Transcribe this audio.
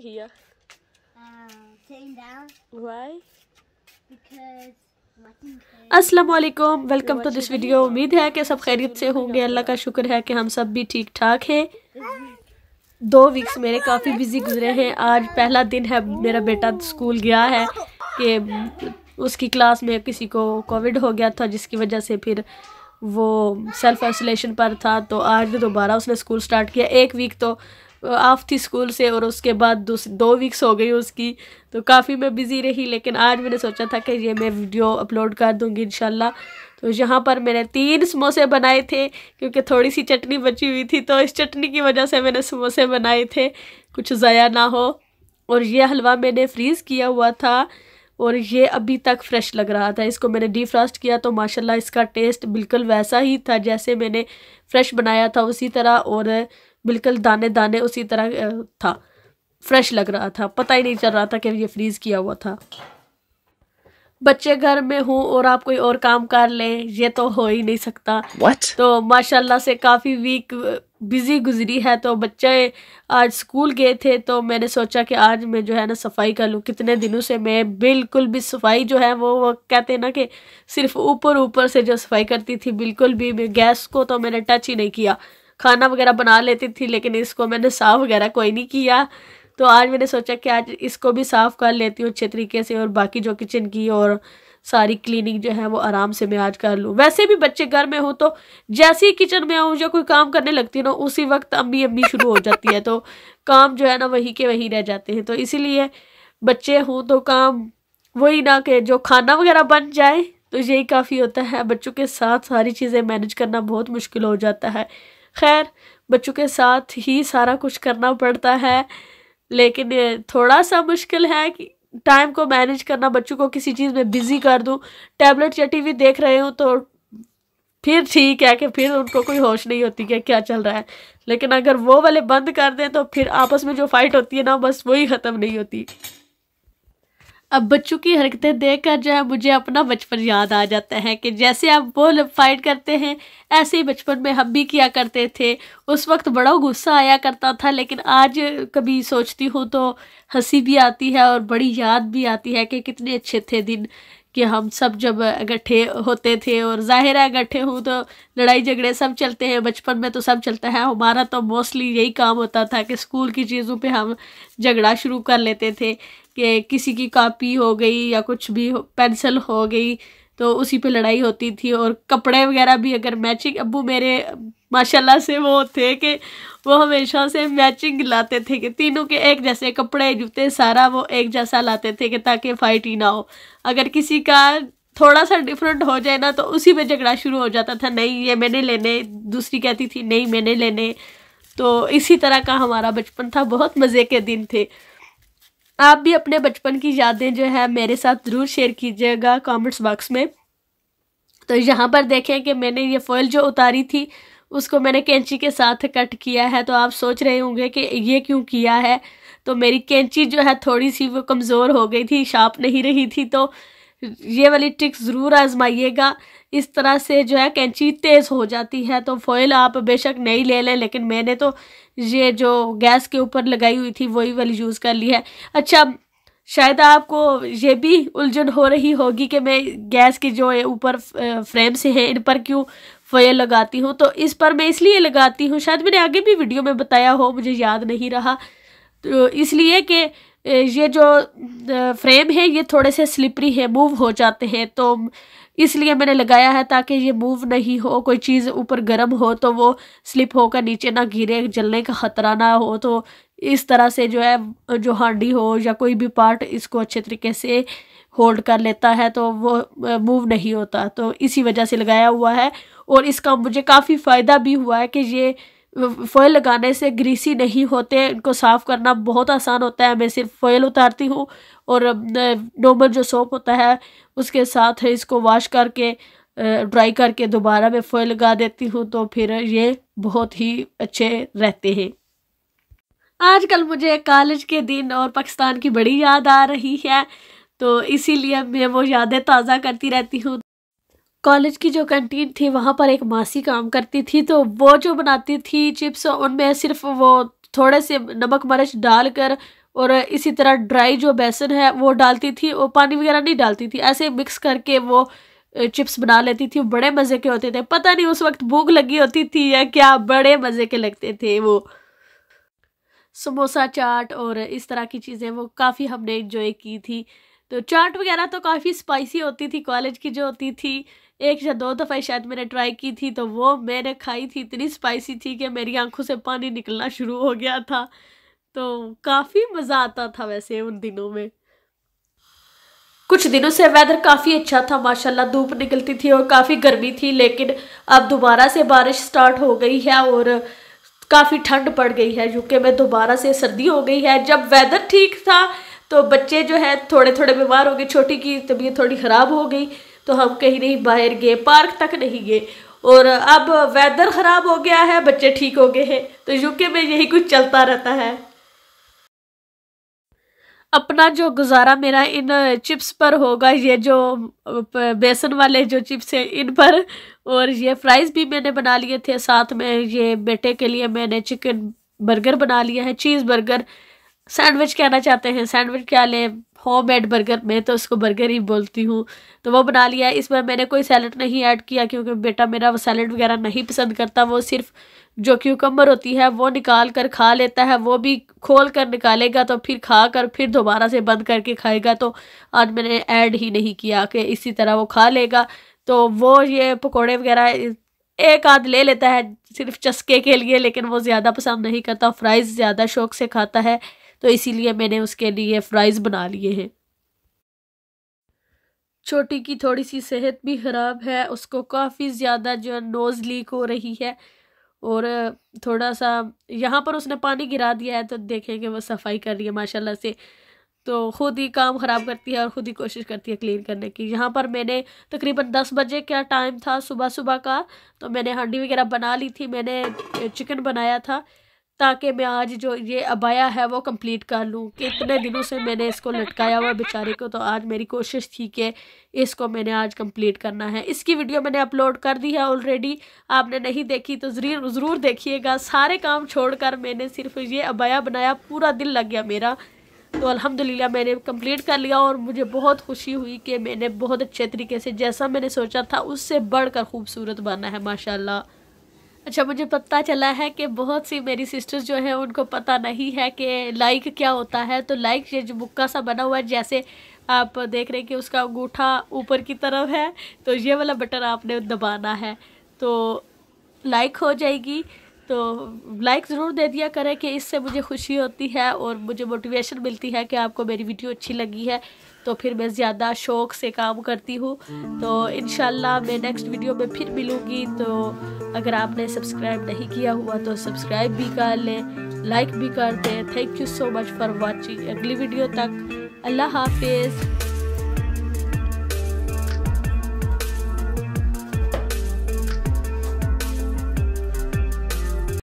here? Uh, sitting down. Why? Because Aslam welcome to this video उम्मीद है कि सब खैरियत से होंगे अल्लाह का शुक्र है कि हम सब भी ठीक ठाक हैं दो वीक्स मेरे काफ़ी बिज़ी गुजरे हैं आज पहला दिन है मेरा बेटा स्कूल गया है कि उसकी क्लास में किसी को कोविड हो गया था जिसकी वजह से फिर वो सेल्फ आइसोलेशन पर था तो आज दोबारा उसने स्कूल स्टार्ट किया एक वीक तो ऑफ थी स्कूल से और उसके बाद दो वीक्स हो गई उसकी तो काफ़ी मैं बिज़ी रही लेकिन आज मैंने सोचा था कि ये मैं वीडियो अपलोड कर दूँगी इन तो यहाँ पर मैंने तीन समोसे बनाए थे क्योंकि थोड़ी सी चटनी बची हुई थी तो इस चटनी की वजह से मैंने समोसे बनाए थे कुछ ज़ाया ना हो और ये हलवा मैंने फ्रीज़ किया हुआ था और ये अभी तक फ्रेश लग रहा था इसको मैंने डीफ्रास्ट किया तो माशाल्लाह इसका टेस्ट बिल्कुल वैसा ही था जैसे मैंने फ्रेश बनाया था उसी तरह और बिल्कुल दाने दाने उसी तरह था फ्रेश लग रहा था पता ही नहीं चल रहा था कि ये फ्रीज़ किया हुआ था बच्चे घर में हूँ और आप कोई और काम कर लें ये तो हो ही नहीं सकता What? तो माशाल्लाह से काफ़ी वीक बिज़ी गुजरी है तो बच्चे आज स्कूल गए थे तो मैंने सोचा कि आज मैं जो है ना सफाई कर लूँ कितने दिनों से मैं बिल्कुल भी सफाई जो है वो, वो कहते हैं ना कि सिर्फ ऊपर ऊपर से जो सफाई करती थी बिल्कुल भी मैं गैस को तो मैंने टच ही नहीं किया खाना वगैरह बना लेती थी लेकिन इसको मैंने साफ़ वगैरह कोई नहीं किया तो आज मैंने सोचा कि आज इसको भी साफ़ कर लेती हूँ अच्छे तरीके से और बाकी जो किचन की और सारी क्लीनिंग जो है वो आराम से मैं आज कर लूँ वैसे भी बच्चे घर में हो तो जैसे ही किचन में आऊँ या कोई काम करने लगती है ना उसी वक्त अम्मी अम्मी शुरू हो जाती है तो काम जो है ना वहीं के वहीं रह जाते हैं तो इसीलिए बच्चे हों तो काम वही ना कि जो खाना वगैरह बन जाए तो यही काफ़ी होता है बच्चों के साथ सारी चीज़ें मैनेज करना बहुत मुश्किल हो जाता है खैर बच्चों के साथ ही सारा कुछ करना पड़ता है लेकिन थोड़ा सा मुश्किल है कि टाइम को मैनेज करना बच्चों को किसी चीज़ में बिज़ी कर दूँ टैबलेट या टीवी देख रहे हो तो फिर ठीक है कि फिर उनको कोई होश नहीं होती कि क्या चल रहा है लेकिन अगर वो वाले बंद कर दें तो फिर आपस में जो फाइट होती है ना बस वही ख़त्म नहीं होती अब बच्चों की हरकतें देखकर जो है मुझे अपना बचपन याद आ जाता है कि जैसे आप वो फाइट करते हैं ऐसे ही बचपन में हम भी किया करते थे उस वक्त बड़ा गुस्सा आया करता था लेकिन आज कभी सोचती हूँ तो हंसी भी आती है और बड़ी याद भी आती है कि कितने अच्छे थे दिन कि हम सब जब इकट्ठे होते थे और ज़ाहिर है इकट्ठे हूँ तो लड़ाई झगड़े सब चलते हैं बचपन में तो सब चलता है हमारा तो मोस्टली यही काम होता था कि स्कूल की चीज़ों पे हम झगड़ा शुरू कर लेते थे कि किसी की कापी हो गई या कुछ भी पेंसिल हो गई तो उसी पे लड़ाई होती थी और कपड़े वगैरह भी अगर मैचिंग अबू मेरे माशाल्लाह से वो थे कि वो हमेशा से मैचिंग लाते थे कि तीनों के एक जैसे कपड़े जूते सारा वो एक जैसा लाते थे कि ताकि फाइट ही ना हो अगर किसी का थोड़ा सा डिफरेंट हो जाए ना तो उसी में झगड़ा शुरू हो जाता था नहीं ये मैंने लेने दूसरी कहती थी नहीं मैंने लेने तो इसी तरह का हमारा बचपन था बहुत मज़े के दिन थे आप भी अपने बचपन की यादें जो है मेरे साथ ज़रूर शेयर कीजिएगा कमेंट्स बॉक्स में तो यहाँ पर देखें कि मैंने ये फॉइल जो उतारी थी उसको मैंने कैंची के साथ कट किया है तो आप सोच रहे होंगे कि ये क्यों किया है तो मेरी कैंची जो है थोड़ी सी वो कमज़ोर हो गई थी शार्प नहीं रही थी तो ये वाली ट्रिक ज़रूर आजमाइएगा इस तरह से जो है कैंची तेज़ हो जाती है तो फॉयल आप बेशक नहीं ले लें लेकिन मैंने तो ये जो गैस के ऊपर लगाई हुई थी वही वाली यूज़ कर ली है अच्छा शायद आपको ये भी उलझन हो रही होगी कि मैं गैस के जो ऊपर फ्रेम से हैं इन पर क्यों फॉयल लगाती हूँ तो इस पर मैं इसलिए लगाती हूँ शायद मैंने आगे भी वीडियो में बताया हो मुझे याद नहीं रहा तो इसलिए कि ये जो फ्रेम है ये थोड़े से स्लिपरी है मूव हो जाते हैं तो इसलिए मैंने लगाया है ताकि ये मूव नहीं हो कोई चीज़ ऊपर गर्म हो तो वो स्लिप होकर नीचे ना गिरे जलने का ख़तरा ना हो तो इस तरह से जो है जो हांडी हो या कोई भी पार्ट इसको अच्छे तरीके से होल्ड कर लेता है तो वो मूव नहीं होता तो इसी वजह से लगाया हुआ है और इसका मुझे काफ़ी फ़ायदा भी हुआ है कि ये फ़ोइल लगाने से ग्रीसी नहीं होते इनको साफ़ करना बहुत आसान होता है मैं सिर्फ फ़ोइल उतारती हूँ और नॉर्मल जो सोप होता है उसके साथ इसको वॉश करके ड्राई करके दोबारा मैं फ़ोइल लगा देती हूँ तो फिर ये बहुत ही अच्छे रहते हैं आजकल मुझे कॉलेज के दिन और पाकिस्तान की बड़ी याद आ रही है तो इसीलिए मैं वो यादें ताज़ा करती रहती हूँ कॉलेज की जो कैंटीन थी वहाँ पर एक मासी काम करती थी तो वो जो बनाती थी चिप्स उनमें सिर्फ वो थोड़े से नमक डाल डालकर और इसी तरह ड्राई जो बेसन है वो डालती थी और पानी वगैरह नहीं डालती थी ऐसे मिक्स करके वो चिप्स बना लेती थी बड़े मज़े के होते थे पता नहीं उस वक्त भूख लगी होती थी या क्या बड़े मज़े के लगते थे वो समोसा चाट और इस तरह की चीज़ें वो काफ़ी हमने इन्जॉय की थी तो चाट वगैरह तो काफ़ी स्पाइसी होती थी कॉलेज की जो होती थी एक या दो दफ़ा शायद मैंने ट्राई की थी तो वो मैंने खाई थी इतनी स्पाइसी थी कि मेरी आंखों से पानी निकलना शुरू हो गया था तो काफ़ी मज़ा आता था वैसे उन दिनों में कुछ दिनों से वेदर काफ़ी अच्छा था माशाल्लाह धूप निकलती थी और काफ़ी गर्मी थी लेकिन अब दोबारा से बारिश स्टार्ट हो गई है और काफ़ी ठंड पड़ गई है यूके में दोबारा से सर्दी हो गई है जब वेदर ठीक था तो बच्चे जो है थोड़े थोड़े बीमार हो गए छोटी की तबीयत थोड़ी ख़राब हो गई तो हम कहीं नहीं बाहर गए पार्क तक नहीं गए और अब वेदर ख़राब हो गया है बच्चे ठीक हो गए हैं तो यूके में यही कुछ चलता रहता है अपना जो गुजारा मेरा इन चिप्स पर होगा ये जो बेसन वाले जो चिप्स हैं इन पर और ये फ्राइज़ भी मैंने बना लिए थे साथ में ये बेटे के लिए मैंने चिकन बर्गर बना लिया है चीज़ बर्गर सैंडविच कहना चाहते हैं सैंडविच क्या लें होम मेड बर्गर मैं तो उसको बर्गर ही बोलती हूँ तो वो बना लिया इसमें मैंने कोई सैलड नहीं ऐड किया क्योंकि बेटा मेरा वो सैलड वगैरह नहीं पसंद करता वो सिर्फ जो क्यूकम्बर होती है वो निकाल कर खा लेता है वो भी खोल कर निकालेगा तो फिर खा कर फिर दोबारा से बंद करके खाएगा तो आज मैंने ऐड ही नहीं किया कि इसी तरह वो खा लेगा तो वो ये पकौड़े वगैरह एक आध ले लेता है सिर्फ चस्के के लिए लेकिन वो ज़्यादा पसंद नहीं करता फ्राइज़ ज़्यादा शौक से खाता है तो इसीलिए मैंने उसके लिए फ़्राइज़ बना लिए हैं छोटी की थोड़ी सी सेहत भी ख़राब है उसको काफ़ी ज़्यादा जो है नोज़ लीक हो रही है और थोड़ा सा यहाँ पर उसने पानी गिरा दिया है तो देखेंगे वो सफाई कर रही है माशाल्लाह से तो खुद ही काम ख़राब करती है और ख़ुद ही कोशिश करती है क्लीन करने की यहाँ पर मैंने तकरीबन दस बजे का टाइम था सुबह सुबह का तो मैंने हांडी वगैरह बना ली थी मैंने चिकन बनाया था ताकि मैं आज जो ये अबाया है वो कंप्लीट कर लूँ कि इतने दिनों से मैंने इसको लटकाया हुआ बेचारे को तो आज मेरी कोशिश थी कि इसको मैंने आज कंप्लीट करना है इसकी वीडियो मैंने अपलोड कर दी है ऑलरेडी आपने नहीं देखी तो ज़रूर ज़रूर देखिएगा सारे काम छोड़कर मैंने सिर्फ ये अबाया बनाया पूरा दिल लग गया मेरा तो अलहमदिल्ला मैंने कम्प्लीट कर लिया और मुझे बहुत खुशी हुई कि मैंने बहुत अच्छे तरीके से जैसा मैंने सोचा था उससे बढ़ खूबसूरत बना है माशाला अच्छा मुझे पता चला है कि बहुत सी मेरी सिस्टर्स जो हैं उनको पता नहीं है कि लाइक क्या होता है तो लाइक ये जो मुक्का सा बना हुआ है जैसे आप देख रहे हैं कि उसका अंगूठा ऊपर की तरफ है तो ये वाला बटन आपने दबाना है तो लाइक हो जाएगी तो लाइक ज़रूर दे दिया करें कि इससे मुझे खुशी होती है और मुझे मोटिवेशन मिलती है कि आपको मेरी वीडियो अच्छी लगी है तो फिर मैं ज़्यादा शौक से काम करती हूँ तो इन मैं नेक्स्ट वीडियो में फिर मिलूँगी तो अगर आपने सब्सक्राइब नहीं किया हुआ तो सब्सक्राइब भी कर लें लाइक भी कर दें thank you so much for watching अगली वीडियो तक अल्लाह हाफिज़